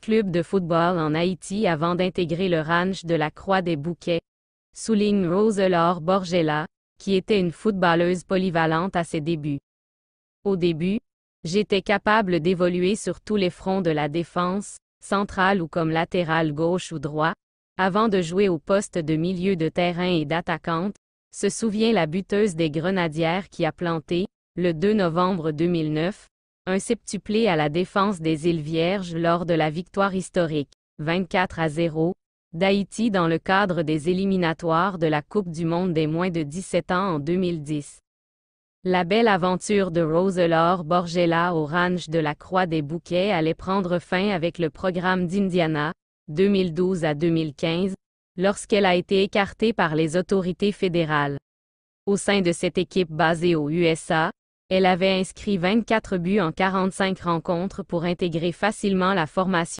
club de football en Haïti avant d'intégrer le ranch de la Croix des Bouquets, souligne Roselor Borgella, qui était une footballeuse polyvalente à ses débuts. Au début, j'étais capable d'évoluer sur tous les fronts de la défense, centrale ou comme latéral gauche ou droit, avant de jouer au poste de milieu de terrain et d'attaquante, se souvient la buteuse des Grenadières qui a planté, le 2 novembre 2009, un septuplé à la défense des îles Vierges lors de la victoire historique, 24 à 0, d'Haïti dans le cadre des éliminatoires de la Coupe du Monde des moins de 17 ans en 2010. La belle aventure de Roselor Borgella au ranch de la Croix des Bouquets allait prendre fin avec le programme d'Indiana, 2012 à 2015, lorsqu'elle a été écartée par les autorités fédérales. Au sein de cette équipe basée aux USA, elle avait inscrit 24 buts en 45 rencontres pour intégrer facilement la formation